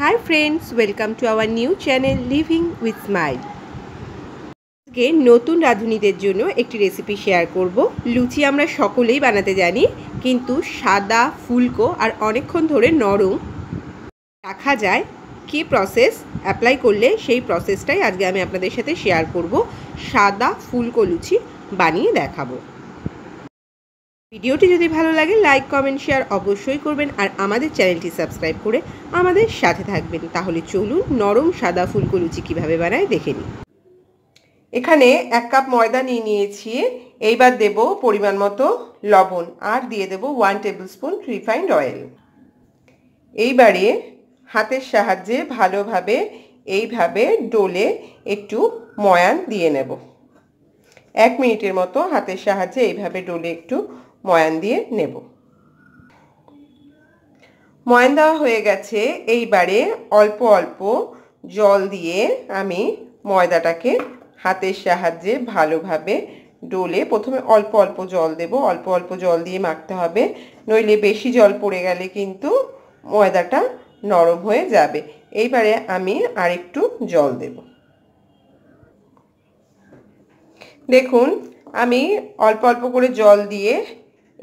high friends welcome to our new channel living with smile আজকে নতুন রাঁধুনিদের জন্য একটি রেসিপি শেয়ার করব লুচি আমরা সকলেই বানাতে জানি কিন্তু সাদা ফুলকো আর অনেকক্ষণ ধরে নরম রাখা যায় কি প্রসেস অ্যাপ্লাই করলে সেই প্রসেসটাই আজকে আমি আপনাদের সাথে শেয়ার করব সাদা ফুলকো লুচি বানিয়ে দেখাবো ভিডিওটি যদি ভালো লাগে লাইক কমেন্ট শেয়ার অবশ্যই করবেন আর আমাদের চ্যানেলটি সাবস্ক্রাইব করে আমাদের সাথে থাকবেন তাহলে চলুন নরম সাদা ফুলকো লুচি কীভাবে বানায় দেখে নিই এখানে এক কাপ ময়দা নিয়ে নিয়েছি এইবার দেব পরিমাণ মতো লবণ আর দিয়ে দেব one tablespoon refined oil এইবারে হাতের সাহায্যে ভালোভাবে এইভাবে ডোলে একটু ময়ান দিয়ে নেব এক মিনিটের মতো হাতের সাহায্যে এইভাবে ডোলে একটু ময়ান দিয়ে নেব ময়ান দেওয়া হয়ে গেছে এইবারে অল্প অল্প জল দিয়ে আমি ময়দাটাকে হাতের সাহায্যে ভালোভাবে ডোলে প্রথমে অল্প অল্প জল দেব অল্প অল্প জল দিয়ে মাখতে হবে নইলে বেশি জল পড়ে গেলে কিন্তু ময়দাটা নরম হয়ে যাবে এইবারে আমি আরেকটু জল দেব দেখুন আমি অল্প অল্প করে জল দিয়ে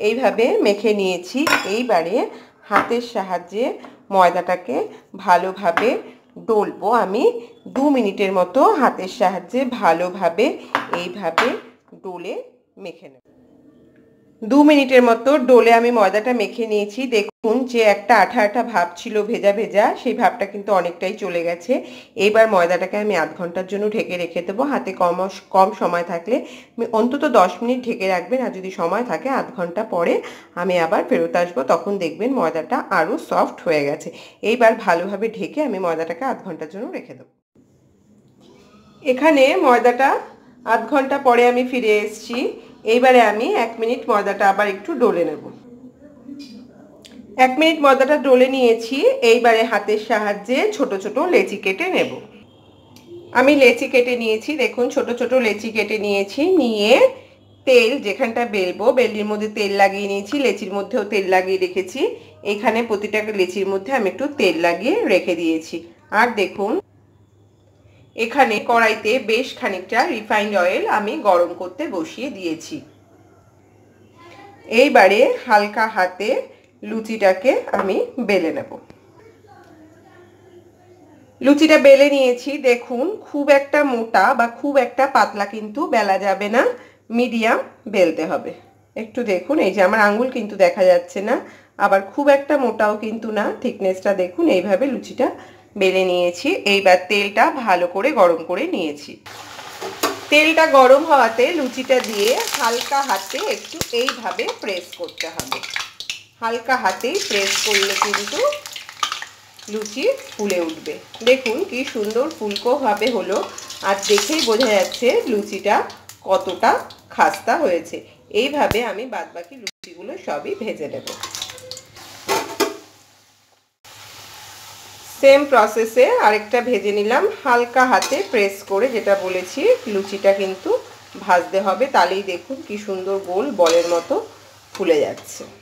এইভাবে মেখে নিয়েছি এইবারে হাতের সাহায্যে ময়দাটাকে ভালোভাবে ডলবো আমি দু মিনিটের মতো হাতের সাহায্যে ভালোভাবে এইভাবে ডলে মেখে নেব দু মিনিটের মতো ডোলে আমি ময়দাটা মেখে নিয়েছি দেখুন যে একটা আঠা আঠা ভাব ছিল ভেজা ভেজা সেই ভাবটা কিন্তু অনেকটাই চলে গেছে এবার ময়দাটাকে আমি আধ ঘন্টার জন্য ঢেকে রেখে দেবো হাতে কম কম সময় থাকলে অন্তত দশ মিনিট ঢেকে রাখবেন আর যদি সময় থাকে আধ ঘন্টা পরে আমি আবার ফেরত আসবো তখন দেখবেন ময়দাটা আরও সফট হয়ে গেছে এইবার ভালোভাবে ঢেকে আমি ময়দাটাকে আধ ঘন্টার জন্য রেখে দেবো এখানে ময়দাটা আধ ঘন্টা পরে আমি ফিরে এসেছি এইবারে আমি এক মিনিট ময়দাটা আবার একটু ডলে নেব এক মিনিট ময়দাটা ডলে নিয়েছি এইবারে হাতের সাহায্যে ছোট ছোট লেচি কেটে নেব আমি লেচি কেটে নিয়েছি দেখুন ছোট ছোট লেচি কেটে নিয়েছি নিয়ে তেল যেখানটা বেলবো বেলির মধ্যে তেল লাগিয়ে নিয়েছি লেচির মধ্যেও তেল লাগিয়ে রেখেছি এখানে প্রতিটা লেচির মধ্যে আমি একটু তেল লাগিয়ে রেখে দিয়েছি আর দেখুন এখানে কড়াইতে বেশ খানিকটা রিফাইন্ড অয়েল আমি গরম করতে বসিয়ে দিয়েছি এইবারে হালকা হাতে লুচিটাকে আমি বেলে নেব লুচিটা বেলে নিয়েছি দেখুন খুব একটা মোটা বা খুব একটা পাতলা কিন্তু বেলা যাবে না মিডিয়াম বেলতে হবে একটু দেখুন এই যে আমার আঙুল কিন্তু দেখা যাচ্ছে না আবার খুব একটা মোটাও কিন্তু না থিকনেসটা দেখুন এইভাবে লুচিটা বেলে নিয়েছি এইবার তেলটা ভালো করে গরম করে নিয়েছি তেলটা গরম হওয়াতে লুচিটা দিয়ে হালকা হাতে একটু এইভাবে প্রেস করতে হবে হালকা হাতেই প্রেস করলে কিন্তু লুচি ফুলে উঠবে দেখুন কি সুন্দর ফুলকোভাবে হলো আর দেখেই বোঝা যাচ্ছে লুচিটা কতটা খাস্তা হয়েছে এইভাবে আমি বাদবাকি লুচিগুলো সবই ভেজে নেবো সেম প্রসেসে আরেকটা ভেজে নিলাম হালকা হাতে প্রেস করে যেটা বলেছি লুচিটা কিন্তু ভাজতে হবে তালেই দেখুন কি সুন্দর গোল বলের মতো ফুলে যাচ্ছে